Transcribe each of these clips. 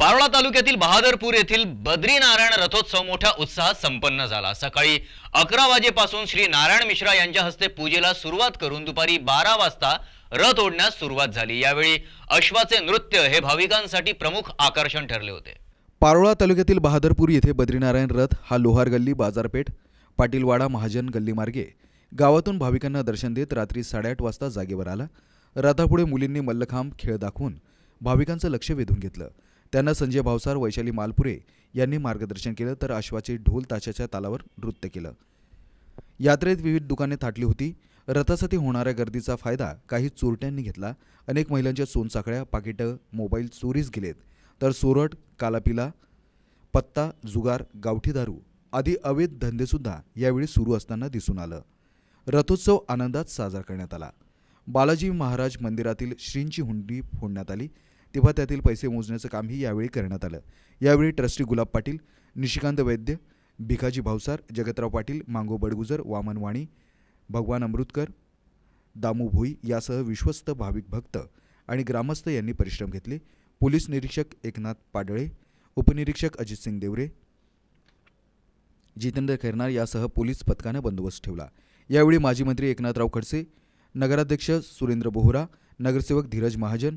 पारोळा तालुक्यातील बहादरपूर येथील बद्रीनारायण रथोत्सव मोठ्या उत्साहात संपन्न झाला सकाळी अकरा वाजेपासून श्री नारायण मिश्रा यांच्या हस्ते पूजेला सुरुवात करून दुपारी बारा वाजता रथ ओढण्यास सुरुवात झाली यावेळी अश्वाचे नृत्य हे भाविकांसाठी प्रमुख आकर्षण ठरले होते पारोळा तालुक्यातील बहादरपूर येथे बद्रीनारायण रथ हा लोहार गल्ली बाजारपेठ पाटीलवाडा महाजन गल्लीमार्गे गावातून भाविकांना दर्शन देत रात्री साडेआठ वाजता जागेवर आला रथापुढे मुलींनी मल्लखांब खेळ दाखवून भाविकांचं लक्ष वेधून घेतलं त्यांना संजय भावसार वैशाली मालपुरे यांनी मार्गदर्शन केलं तर अश्वाचे ढोल ताशाच्या तालावर नृत्य केलं यात्रेत विविध दुकाने थाटली होती रथासाठी होणाऱ्या गर्दीचा फायदा काही चोरट्यांनी घेतला अनेक महिलांच्या सोनसाखळ्या पाकिटं मोबाईल चोरीस गेलेत तर सोरट कालापिला पत्ता जुगार गावठी दारू आदी अवैध धंदेसुद्धा यावेळी सुरू असताना दिसून आलं रथोत्सव आनंदात साजरा करण्यात आला बालाजी महाराज मंदिरातील श्रींची हुंडी फोडण्यात आली तेव्हा त्यातील पैसे मोजण्याचं कामही यावेळी करण्यात आलं यावेळी ट्रस्टी गुलाब पाटील निशिकांत वैद्य भिकाजी भावसार जगतराव पाटील मांगो बडगुजर वामन वाणी भगवान अमृतकर दामू भोई यासह विश्वस्त भाविक भक्त आणि ग्रामस्थ यांनी परिश्रम घेतले पोलीस निरीक्षक एकनाथ पाडळे उपनिरीक्षक अजितसिंग देवरे जितेंद्र खैरनार यासह पोलीस पथकानं बंदोबस्त ठेवला यावेळी माजी मंत्री एकनाथराव खडसे नगराध्यक्ष सुरेंद्र बोहरा नगरसेवक धीरज महाजन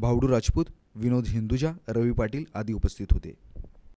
भावडू राजपूत विनोद हिंदुजा रवी पाटील आदी उपस्थित होते